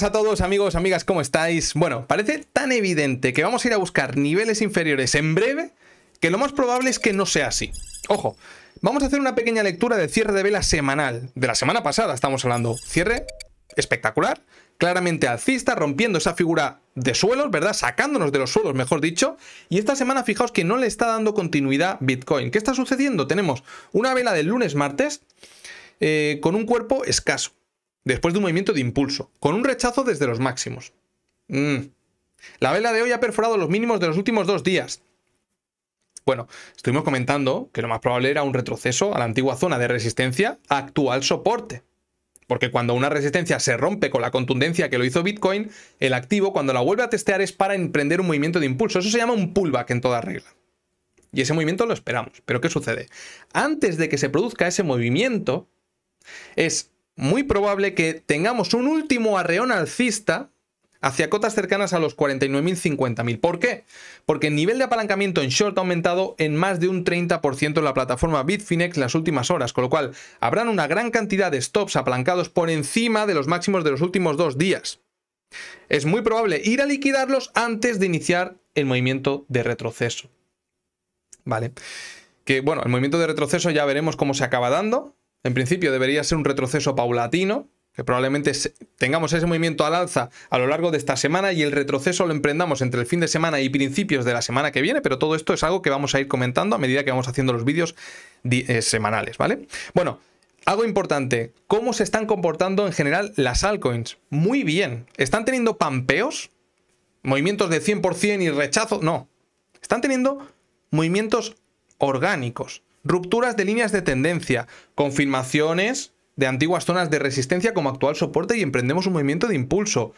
a todos, amigos, amigas, ¿cómo estáis? Bueno, parece tan evidente que vamos a ir a buscar niveles inferiores en breve que lo más probable es que no sea así. Ojo, vamos a hacer una pequeña lectura de cierre de vela semanal. De la semana pasada estamos hablando. Cierre espectacular, claramente alcista, rompiendo esa figura de suelos, ¿verdad? Sacándonos de los suelos, mejor dicho. Y esta semana, fijaos que no le está dando continuidad Bitcoin. ¿Qué está sucediendo? Tenemos una vela del lunes-martes eh, con un cuerpo escaso después de un movimiento de impulso, con un rechazo desde los máximos. Mm. La vela de hoy ha perforado los mínimos de los últimos dos días. Bueno, estuvimos comentando que lo más probable era un retroceso a la antigua zona de resistencia actual soporte. Porque cuando una resistencia se rompe con la contundencia que lo hizo Bitcoin, el activo cuando la vuelve a testear es para emprender un movimiento de impulso. Eso se llama un pullback en toda regla. Y ese movimiento lo esperamos. Pero ¿qué sucede? Antes de que se produzca ese movimiento, es muy probable que tengamos un último arreón alcista hacia cotas cercanas a los 49.000, 50.000. ¿Por qué? Porque el nivel de apalancamiento en short ha aumentado en más de un 30% en la plataforma Bitfinex las últimas horas, con lo cual habrán una gran cantidad de stops apalancados por encima de los máximos de los últimos dos días. Es muy probable ir a liquidarlos antes de iniciar el movimiento de retroceso. ¿Vale? Que bueno, el movimiento de retroceso ya veremos cómo se acaba dando, en principio debería ser un retroceso paulatino, que probablemente tengamos ese movimiento al alza a lo largo de esta semana y el retroceso lo emprendamos entre el fin de semana y principios de la semana que viene, pero todo esto es algo que vamos a ir comentando a medida que vamos haciendo los vídeos eh, semanales, ¿vale? Bueno, algo importante, ¿cómo se están comportando en general las altcoins? Muy bien, ¿están teniendo pampeos? ¿Movimientos de 100% y rechazo? No, están teniendo movimientos orgánicos rupturas de líneas de tendencia, confirmaciones de antiguas zonas de resistencia como actual soporte y emprendemos un movimiento de impulso.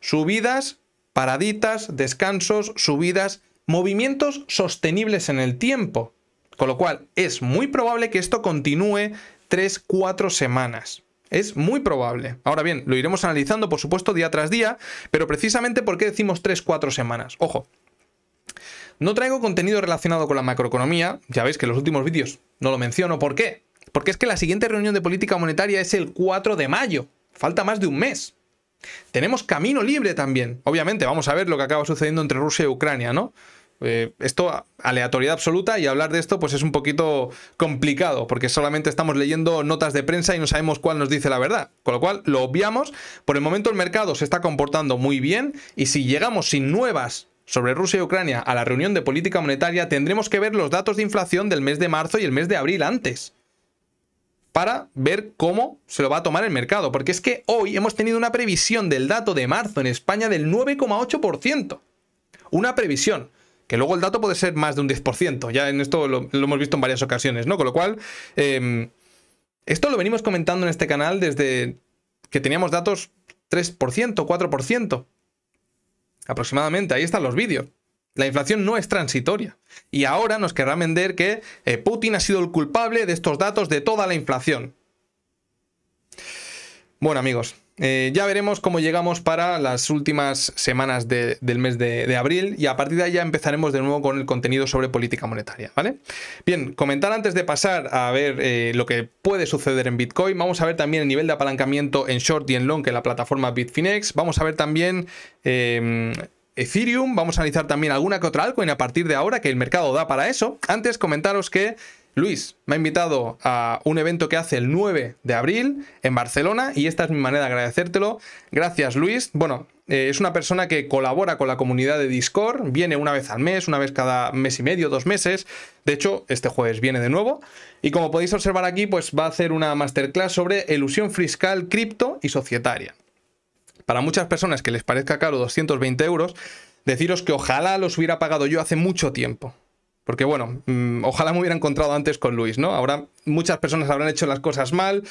Subidas, paraditas, descansos, subidas, movimientos sostenibles en el tiempo. Con lo cual, es muy probable que esto continúe 3-4 semanas. Es muy probable. Ahora bien, lo iremos analizando, por supuesto, día tras día, pero precisamente ¿por qué decimos 3-4 semanas. Ojo, no traigo contenido relacionado con la macroeconomía, ya veis que en los últimos vídeos no lo menciono, ¿por qué? Porque es que la siguiente reunión de política monetaria es el 4 de mayo, falta más de un mes. Tenemos camino libre también, obviamente, vamos a ver lo que acaba sucediendo entre Rusia y Ucrania, ¿no? Eh, esto, aleatoriedad absoluta, y hablar de esto, pues es un poquito complicado, porque solamente estamos leyendo notas de prensa y no sabemos cuál nos dice la verdad. Con lo cual, lo obviamos. Por el momento, el mercado se está comportando muy bien, y si llegamos sin nuevas sobre Rusia y Ucrania a la reunión de política monetaria, tendremos que ver los datos de inflación del mes de marzo y el mes de abril antes. Para ver cómo se lo va a tomar el mercado. Porque es que hoy hemos tenido una previsión del dato de marzo en España del 9,8%. Una previsión. Que luego el dato puede ser más de un 10%. Ya en esto lo, hemos visto en varias ocasiones, ¿no? Con lo cual, em, esto lo venimos comentando en este canal desde que teníamos datos 3%, 4% aproximadamente, ahí están los vídeos. La inflación no es transitoria. Y ahora nos querrá vender que eh, Putin ha sido el culpable de estos datos de toda la inflación. Bueno amigos, eh, ya veremos cómo llegamos para las últimas semanas del mes de, abril y a partir de ahí ya empezaremos de nuevo con el contenido sobre política monetaria, ¿vale? Bien, comentar antes de pasar a ver eh, lo que puede suceder en Bitcoin, vamos a ver también el nivel de apalancamiento en short y en long que la plataforma Bitfinex, vamos a ver también... Em, Ethereum, vamos a analizar también alguna que otra altcoin a partir de ahora que el mercado da para eso. Antes comentaros que Luis me ha invitado a un evento que hace el 9 de abril en Barcelona y esta es mi manera de agradecértelo. Gracias Luis. Bueno, eh, es una persona que colabora con la comunidad de Discord, viene una vez al mes, una vez cada mes y medio, dos meses. De hecho, este jueves viene de nuevo. Y como podéis observar aquí, pues va a hacer una masterclass sobre ilusión fiscal, cripto y societaria. Para muchas personas que les parezca caro 220 euros, deciros que ojalá los hubiera pagado yo hace mucho tiempo. Porque bueno, mm, ojalá me hubiera encontrado antes con Luis, ¿no? Ahora muchas personas habrán hecho las cosas mal.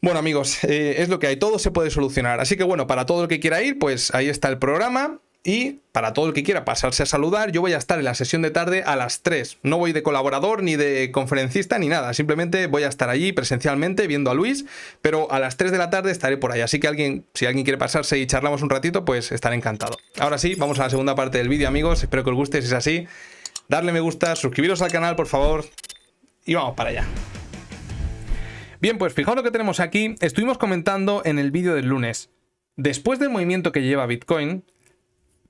Bueno amigos, eh, es lo que hay, todo se puede solucionar. Así que bueno, para todo el que quiera ir, pues ahí está el programa. Y para todo el que quiera pasarse a saludar, yo voy a estar en la sesión de tarde a las 3. No voy de colaborador, ni de conferencista, ni nada. Simplemente voy a estar allí presencialmente viendo a Luis, pero a las 3 de la tarde estaré por ahí. Así que alguien, si alguien quiere pasarse y charlamos un ratito, pues estaré encantado. Ahora sí, vamos a la segunda parte del vídeo, amigos. Espero que os guste. Si es así, darle me gusta, suscribiros al canal, por favor. Y vamos para allá. Bien, pues fijaos lo que tenemos aquí. Estuvimos comentando en el vídeo del lunes. Después del movimiento que lleva Bitcoin,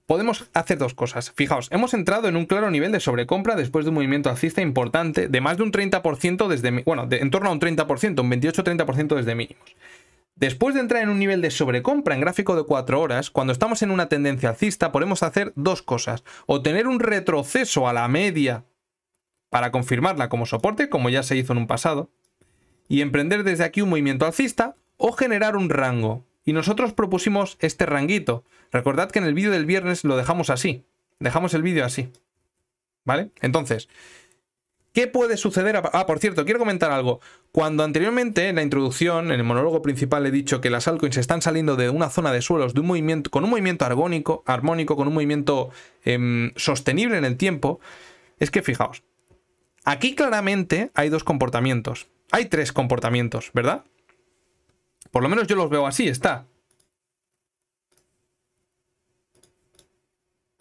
podemos hacer dos cosas. Fijaos, hemos entrado en un claro nivel de sobrecompra después de un movimiento alcista importante de más de un 30% desde... Bueno, de, en torno a un 30%, un 28-30% desde mínimos. Después de entrar en un nivel de sobrecompra en gráfico de 4 horas, cuando estamos en una tendencia alcista podemos hacer dos cosas. O tener un retroceso a la media para confirmarla como soporte, como ya se hizo en un pasado, y emprender desde aquí un movimiento alcista o generar un rango. Y nosotros propusimos este ranguito. Recordad que en el vídeo del viernes lo dejamos así. Dejamos el vídeo así. ¿Vale? Entonces, ¿Qué puede suceder? Ah, por cierto, quiero comentar algo. Cuando anteriormente en la introducción, en el monólogo principal, he dicho que las altcoins están saliendo de una zona de suelos de un movimiento, con un movimiento armónico, con un movimiento em, sostenible en el tiempo, es que fijaos, aquí claramente hay dos comportamientos. Hay tres comportamientos, ¿verdad? Por lo menos yo los veo así. Está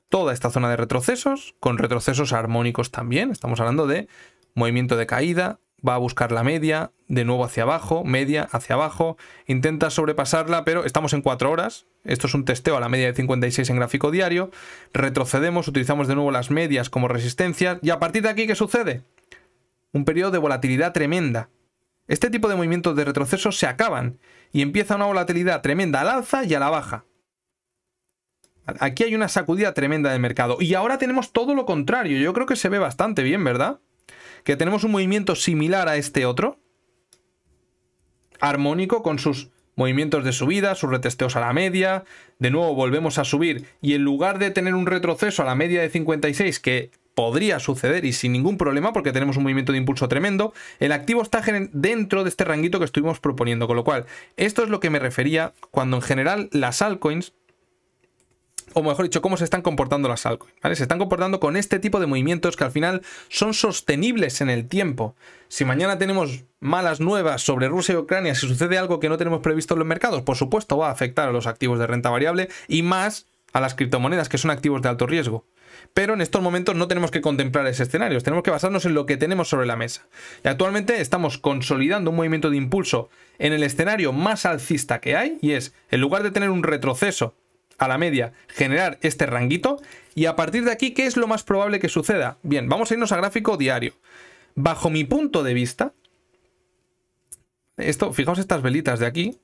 toda esta zona de retrocesos, con retrocesos armónicos también, estamos hablando de movimiento de caída, va a buscar la media, de nuevo hacia abajo, media hacia abajo, intenta sobrepasarla, pero estamos en 4 horas, esto es un testeo a la media de 56 en gráfico diario, retrocedemos, utilizamos de nuevo las medias como resistencia, y a partir de aquí, ¿qué sucede? Un periodo de volatilidad tremenda. Este tipo de movimientos de retrocesos se acaban y empieza una volatilidad tremenda al alza y a la baja. Aquí hay una sacudida tremenda del mercado. Y ahora tenemos todo lo contrario. Yo creo que se ve bastante bien, ¿verdad? Que tenemos un movimiento similar a este otro. Armónico con sus movimientos de subida, sus retesteos a la media. De nuevo volvemos a subir. Y en lugar de tener un retroceso a la media de 56, que podría suceder y sin ningún problema porque tenemos un movimiento de impulso tremendo, el activo está dentro de este ranguito que estuvimos proponiendo. Con lo cual, esto es lo que me refería cuando en general las altcoins o mejor dicho, cómo se están comportando las altcoins. Se están comportando con este tipo de movimientos que al final son sostenibles en el tiempo. Si mañana tenemos malas nuevas sobre Rusia y Ucrania, si sucede algo que no tenemos previsto en los mercados, por supuesto va a afectar a los activos de renta variable y más a las criptomonedas, que son activos de alto riesgo. Pero en estos momentos no tenemos que contemplar ese escenario, tenemos que basarnos en lo que tenemos sobre la mesa. Y actualmente estamos consolidando un movimiento de impulso en el escenario más alcista que hay, y es, en lugar de tener un retroceso a la media, generar este ranguito y a partir de aquí, ¿qué es lo más probable que suceda? Bien, vamos a irnos a gráfico diario. Bajo mi punto de vista, esto, fijaos estas velitas de aquí,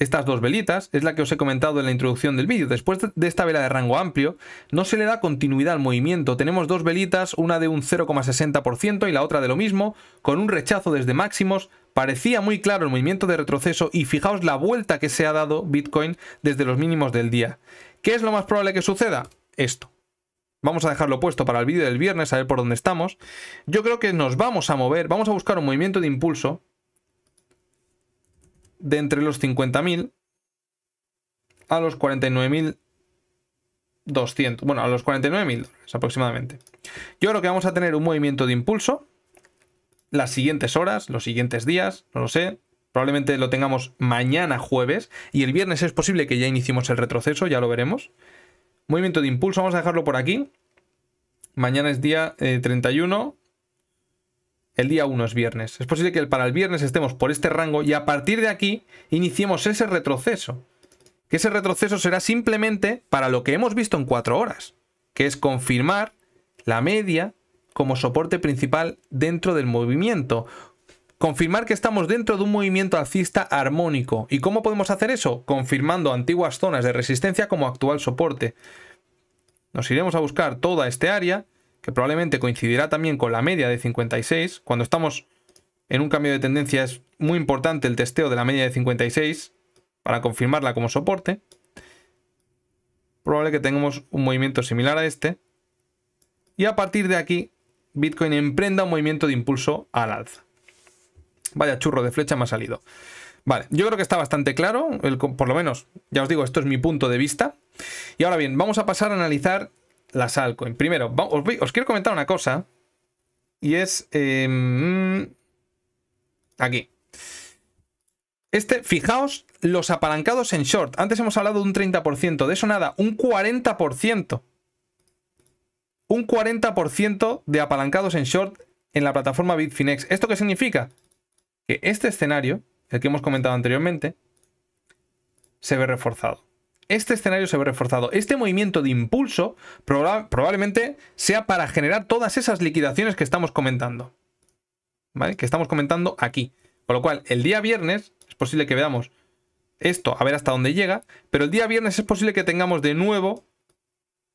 estas dos velitas, es la que os he comentado en la introducción del vídeo. Después de esta vela de rango amplio, no se le da continuidad al movimiento. Tenemos dos velitas, una de un 0,60% y la otra de lo mismo, con un rechazo desde máximos. Parecía muy claro el movimiento de retroceso y fijaos la vuelta que se ha dado Bitcoin desde los mínimos del día. ¿Qué es lo más probable que suceda? Esto. Vamos a dejarlo puesto para el vídeo del viernes, a ver por dónde estamos. Yo creo que nos vamos a mover, vamos a buscar un movimiento de impulso de entre los 50.000 a los 49.200, bueno, a los 49.000 aproximadamente. Yo creo que vamos a tener un movimiento de impulso las siguientes horas, los siguientes días, no lo sé. Probablemente lo tengamos mañana jueves y el viernes es posible que ya iniciemos el retroceso, ya lo veremos. Movimiento de impulso, vamos a dejarlo por aquí. Mañana es día 31, eh, el día 1 es viernes. Es posible que para el viernes estemos por este rango y a partir de aquí iniciemos ese retroceso. Que ese retroceso será simplemente para lo que hemos visto en 4 horas, que es confirmar la media como soporte principal dentro del movimiento. Confirmar que estamos dentro de un movimiento alcista armónico. ¿Y cómo podemos hacer eso? Confirmando antiguas zonas de resistencia como actual soporte. Nos iremos a buscar toda esta área que probablemente coincidirá también con la media de 56, cuando estamos en un cambio de tendencia es muy importante el testeo de la media de 56 para confirmarla como soporte. Probable que tengamos un movimiento similar a este. Y a partir de aquí, Bitcoin emprenda un movimiento de impulso al alza. Vaya churro de flecha me ha salido. Vale, yo creo que está bastante claro, por lo menos, ya os digo, esto es mi punto de vista. Y ahora bien, vamos a pasar a analizar las altcoins. Primero, os, quiero comentar una cosa. Y es... Em, aquí. Este, fijaos, los apalancados en short. Antes hemos hablado de un 30%. De eso nada, un 40%. Un 40% de apalancados en short en la plataforma Bitfinex. ¿Esto qué significa? Que este escenario, el que hemos comentado anteriormente, se ve reforzado este escenario se ve reforzado. Este movimiento de impulso probablemente sea para generar todas esas liquidaciones que estamos comentando. ¿Vale? Que estamos comentando aquí. Con lo cual, el día viernes es posible que veamos esto, a ver hasta dónde llega, pero el día viernes es posible que tengamos de nuevo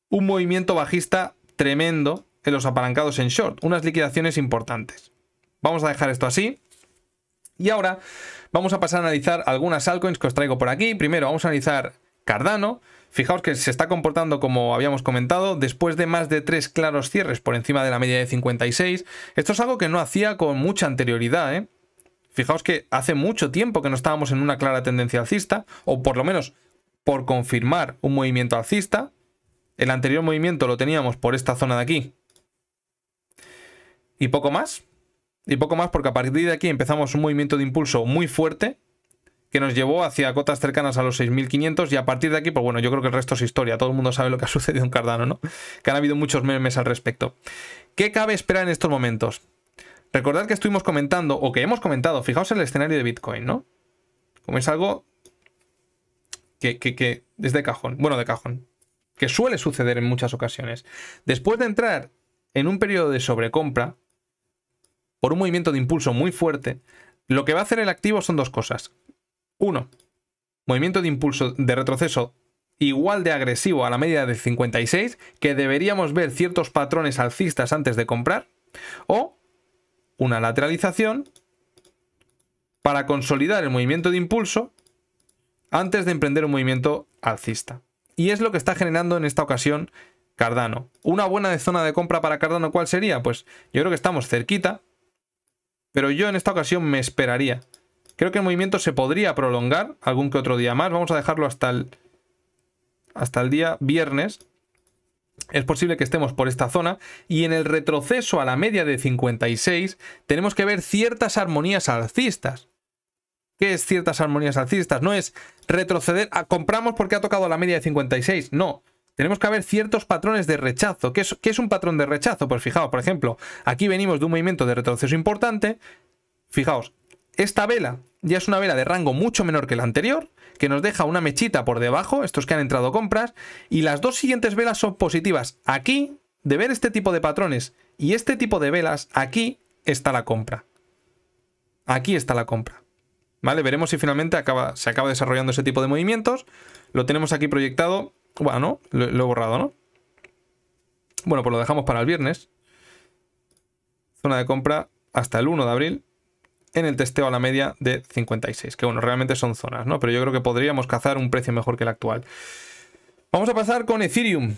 un movimiento bajista tremendo en los apalancados en short, unas liquidaciones importantes. Vamos a dejar esto así. Y ahora vamos a pasar a analizar algunas altcoins que os traigo por aquí. Primero vamos a analizar Cardano, Fijaos que se está comportando como habíamos comentado, después de más de tres claros cierres por encima de la media de 56. Esto es algo que no hacía con mucha anterioridad, ¿eh? Fijaos que hace mucho tiempo que no estábamos en una clara tendencia alcista, o por lo menos por confirmar un movimiento alcista. El anterior movimiento lo teníamos por esta zona de aquí. Y poco más. Y poco más porque a partir de aquí empezamos un movimiento de impulso muy fuerte, que nos llevó hacia cotas cercanas a los 6.500 y a partir de aquí, pues bueno, yo creo que el resto es historia, todo el mundo sabe lo que ha sucedido en Cardano, ¿no? Que han habido muchos memes al respecto. ¿Qué cabe esperar en estos momentos? Recordad que estuvimos comentando, o que hemos comentado, fijaos en el escenario de Bitcoin, ¿no? Como es algo que, que es de cajón, bueno, de cajón, que suele suceder en muchas ocasiones. Después de entrar en un periodo de sobrecompra, por un movimiento de impulso muy fuerte, lo que va a hacer el activo son dos cosas 1. Movimiento de impulso de retroceso igual de agresivo a la media de 56, que deberíamos ver ciertos patrones alcistas antes de comprar, o una lateralización para consolidar el movimiento de impulso antes de emprender un movimiento alcista. Y es lo que está generando en esta ocasión Cardano. Una buena zona de compra para Cardano, ¿cuál sería? Pues yo creo que estamos cerquita, pero yo en esta ocasión me esperaría Creo que el movimiento se podría prolongar algún que otro día más. Vamos a dejarlo hasta el, hasta el día viernes. Es posible que estemos por esta zona y en el retroceso a la media de 56 tenemos que ver ciertas armonías alcistas. ¿Qué es ciertas armonías alcistas? No es retroceder, a, ah, compramos porque ha tocado la media de 56, no. Tenemos que haber ciertos patrones de rechazo. es, ¿Qué es un patrón de rechazo? Pues fijaos, por ejemplo, aquí venimos de un movimiento de retroceso importante. Fijaos, esta vela ya es una vela de rango mucho menor que la anterior, que nos deja una mechita por debajo, estos que han entrado compras, y las dos siguientes velas son positivas. Aquí, de ver este tipo de patrones y este tipo de velas, aquí está la compra. Aquí está la compra. ¿Vale? Veremos si finalmente se acaba desarrollando ese tipo de movimientos. Lo tenemos aquí proyectado. Bueno, ¿no? lo he borrado, ¿no? Bueno, pues lo dejamos para el viernes. Zona de compra hasta el 1 de abril en el testeo a la media de 56, que bueno, realmente son zonas, ¿no? Pero yo creo que podríamos cazar un precio mejor que el actual. Vamos a pasar con Ethereum.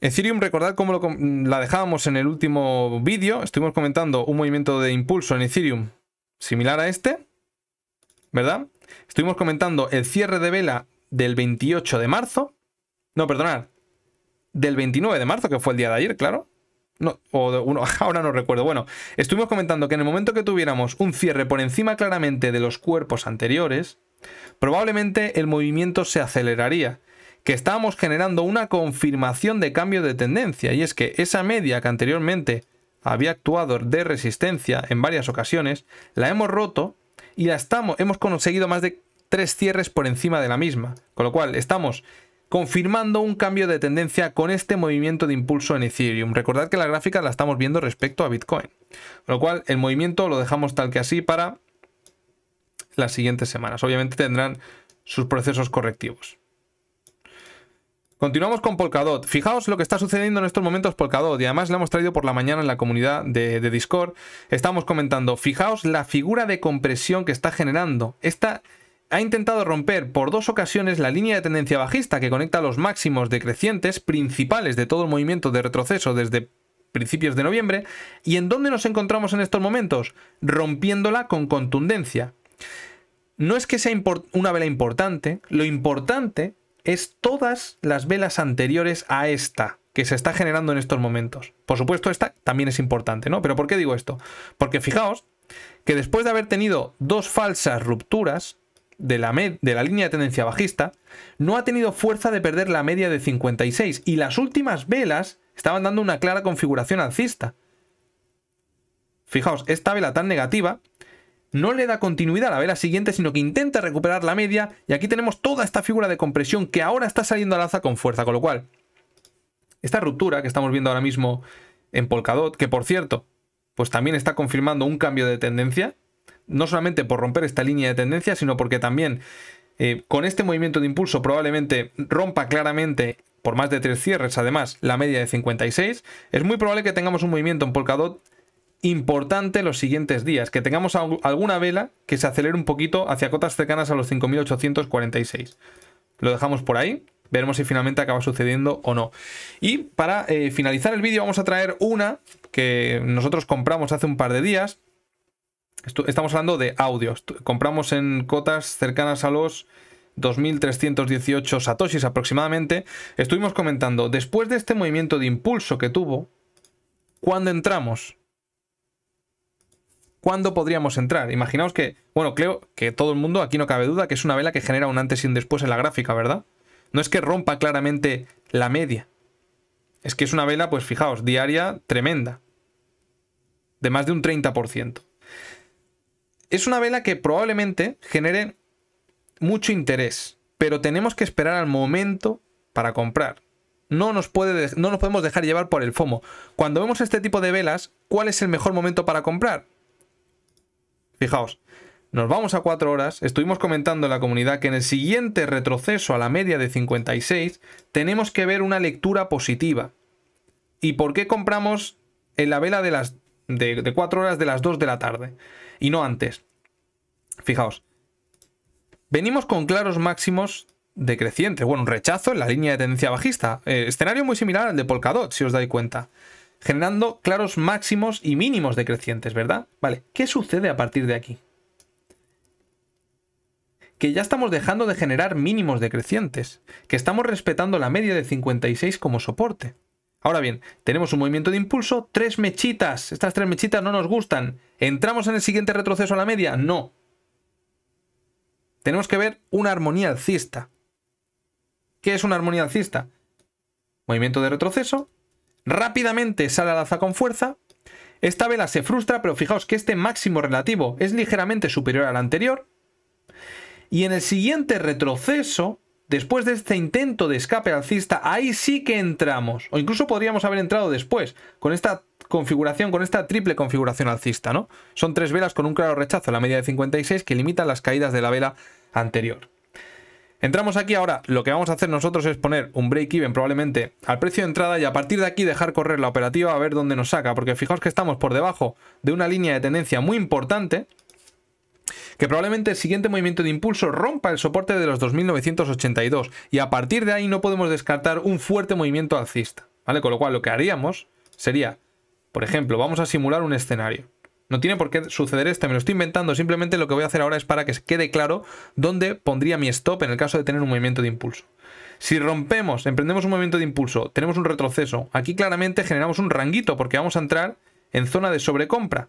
Ethereum, recordad cómo la dejábamos en el último vídeo, estuvimos comentando un movimiento de impulso en Ethereum similar a este, ¿verdad? Estuvimos comentando el cierre de vela del 28 de marzo, no, perdonad, del 29 de marzo, que fue el día de ayer, claro, ahora no recuerdo. Bueno, estuvimos comentando que en el momento que tuviéramos un cierre por encima claramente de los cuerpos anteriores, probablemente el movimiento se aceleraría, que estábamos generando una confirmación de cambio de tendencia, y es que esa media que anteriormente había actuado de resistencia en varias ocasiones, la hemos roto y la estamos, hemos conseguido más de tres cierres por encima de la misma, con lo cual estamos confirmando un cambio de tendencia con este movimiento de impulso en Ethereum. Recordad que la gráfica la estamos viendo respecto a Bitcoin. Con lo cual, el movimiento lo dejamos tal que así para las siguientes semanas. Obviamente tendrán sus procesos correctivos. Continuamos con Polkadot. Fijaos lo que está sucediendo en estos momentos Polkadot y además le hemos traído por la mañana en la comunidad de, de Discord. Estamos comentando, fijaos la figura de compresión que está generando. Esta, ha intentado romper por dos ocasiones la línea de tendencia bajista que conecta los máximos decrecientes principales de todo el movimiento de retroceso desde principios de noviembre y en dónde nos encontramos en estos momentos, rompiéndola con contundencia. No es que sea una vela importante, lo importante es todas las velas anteriores a esta que se está generando en estos momentos. Por supuesto, esta también es importante, ¿no? Pero ¿por qué digo esto? Porque fijaos que después de haber tenido dos falsas rupturas, de la, de la línea de tendencia bajista, no ha tenido fuerza de perder la media de 56 y las últimas velas estaban dando una clara configuración alcista. Fijaos, esta vela tan negativa no le da continuidad a la vela siguiente, sino que intenta recuperar la media y aquí tenemos toda esta figura de compresión que ahora está saliendo al alza con fuerza, con lo cual esta ruptura que estamos viendo ahora mismo en Polkadot, que por cierto, pues también está confirmando un cambio de tendencia, no solamente por romper esta línea de tendencia, sino porque también eh, con este movimiento de impulso probablemente rompa claramente por más de tres cierres, además, la media de 56. Es muy probable que tengamos un movimiento en Polkadot importante los siguientes días, que tengamos alguna vela que se acelere un poquito hacia cotas cercanas a los 5.846. Lo dejamos por ahí, veremos si finalmente acaba sucediendo o no. Y para eh, finalizar el vídeo vamos a traer una que nosotros compramos hace un par de días, Estamos hablando de audios. Compramos en cotas cercanas a los 2.318 satoshis aproximadamente. Estuvimos comentando, después de este movimiento de impulso que tuvo, ¿cuándo entramos? ¿Cuándo podríamos entrar? Imaginaos que, bueno, creo que todo el mundo, aquí no cabe duda, que es una vela que genera un antes y un después en la gráfica, ¿verdad? No es que rompa claramente la media. Es que es una vela, pues fijaos, diaria tremenda. De más de un 30%. Es una vela que probablemente genere mucho interés, pero tenemos que esperar al momento para comprar. No nos, podemos dejar llevar por el FOMO. Cuando vemos este tipo de velas, ¿cuál es el mejor momento para comprar? Fijaos, nos vamos a 4 horas, estuvimos comentando en la comunidad que en el siguiente retroceso a la media de 56 tenemos que ver una lectura positiva. ¿Y por qué compramos en la vela de las de, 4 horas de las 2 de la tarde y no antes. Fijaos, venimos con claros máximos decrecientes, bueno, un rechazo en la línea de tendencia bajista, eh, escenario muy similar al de Polkadot, si os dais cuenta, generando claros máximos y mínimos decrecientes, ¿verdad? Vale, ¿qué sucede a partir de aquí? que ya estamos dejando de generar mínimos decrecientes, que estamos respetando la media de 56 como soporte. Ahora bien, tenemos un movimiento de impulso, tres mechitas. Estas tres mechitas no nos gustan. ¿Entramos en el siguiente retroceso a la media? No. Tenemos que ver una armonía alcista. ¿Qué es una armonía alcista? Movimiento de retroceso. Rápidamente sale al alza con fuerza. Esta vela se frustra, pero fijaos que este máximo relativo es ligeramente superior al anterior. Y en el siguiente retroceso después de este intento de escape alcista, ahí sí que entramos, o incluso podríamos haber entrado después, con esta configuración, con esta triple configuración alcista, ¿no? Son tres velas con un claro rechazo a la media de 56 que limitan las caídas de la vela anterior. Entramos aquí ahora, lo que vamos a hacer nosotros es poner un break-even probablemente al precio de entrada y a partir de aquí dejar correr la operativa a ver dónde nos saca, porque fijaos que estamos por debajo de una línea de tendencia muy importante, que probablemente el siguiente movimiento de impulso rompa el soporte de los 2.982 y a partir de ahí no podemos descartar un fuerte movimiento alcista, ¿vale? Con lo cual lo que haríamos sería, por ejemplo, vamos a simular un escenario. No tiene por qué suceder esto, me lo estoy inventando, simplemente lo que voy a hacer ahora es para que quede claro dónde pondría mi stop en el caso de tener un movimiento de impulso. Si rompemos, emprendemos un movimiento de impulso, tenemos un retroceso, aquí claramente generamos un ranguito porque vamos a entrar en zona de sobrecompra.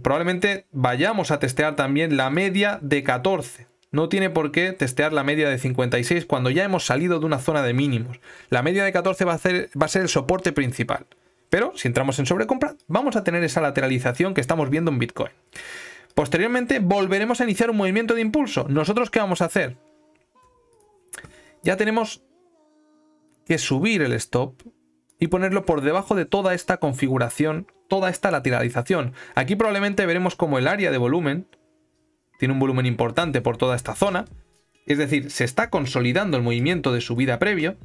Probablemente vayamos a testear también la media de 14. No tiene por qué testear la media de 56 cuando ya hemos salido de una zona de mínimos. La media de 14 va a, va a ser el soporte principal. Pero si entramos en sobrecompra, vamos a tener esa lateralización que estamos viendo en Bitcoin. Posteriormente volveremos a iniciar un movimiento de impulso. ¿Nosotros qué vamos a hacer? Ya tenemos que subir el stop y ponerlo por debajo de toda esta configuración toda esta lateralización. Aquí probablemente veremos como el área de volumen tiene un volumen importante por toda esta zona, es decir, se está consolidando el movimiento de subida previo,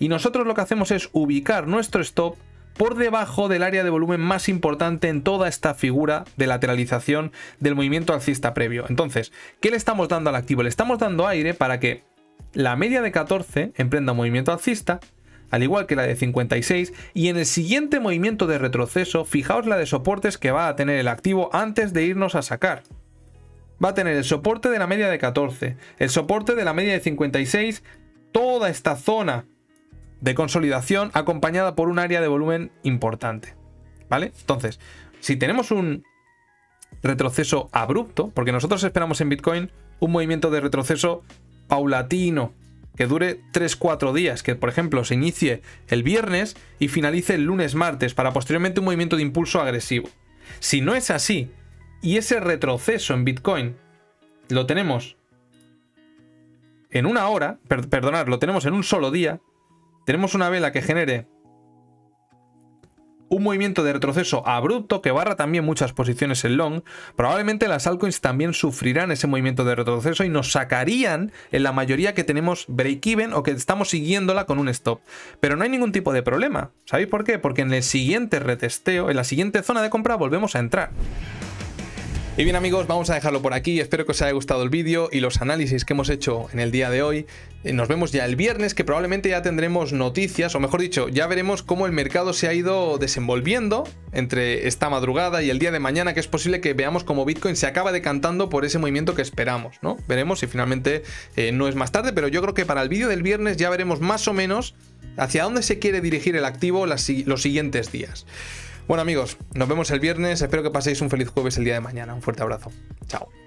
y nosotros lo que hacemos es ubicar nuestro stop por debajo del área de volumen más importante en toda esta figura de lateralización del movimiento alcista previo. Entonces, ¿qué le estamos dando al activo? Le estamos dando aire para que la media de 14 emprenda un movimiento alcista al igual que la de 56, y en el siguiente movimiento de retroceso, fijaos la de soportes que va a tener el activo antes de irnos a sacar. Va a tener el soporte de la media de 14, el soporte de la media de 56, toda esta zona de consolidación acompañada por un área de volumen importante. ¿Vale? Entonces, si tenemos un retroceso abrupto, porque nosotros esperamos en Bitcoin un movimiento de retroceso paulatino, que dure 3-4 días, que por ejemplo se inicie el viernes y finalice el lunes-martes, para posteriormente un movimiento de impulso agresivo. Si no es así, y ese retroceso en Bitcoin lo tenemos en una hora, perdonar lo tenemos en un solo día, tenemos una vela que genere un movimiento de retroceso abrupto que barra también muchas posiciones en long, probablemente las altcoins también sufrirán ese movimiento de retroceso y nos sacarían en la mayoría que tenemos break-even o que estamos siguiéndola con un stop. Pero no hay ningún tipo de problema. ¿Sabéis por qué? Porque en el siguiente retesteo, en la siguiente zona de compra, volvemos a entrar. Y bien amigos, vamos a dejarlo por aquí, espero que os haya gustado el vídeo y los análisis que hemos hecho en el día de hoy. Eh, nos vemos ya el viernes que probablemente ya tendremos noticias, o mejor dicho, ya veremos cómo el mercado se ha ido desenvolviendo entre esta madrugada y el día de mañana, que es posible que veamos cómo Bitcoin se acaba decantando por ese movimiento que esperamos, ¿no? Veremos si finalmente eh, no es más tarde, pero yo creo que para el vídeo del viernes ya veremos más o menos hacia dónde se quiere dirigir el activo los siguientes días. Bueno amigos, nos vemos el viernes, espero que paséis un feliz jueves el día de mañana, un fuerte abrazo, chao.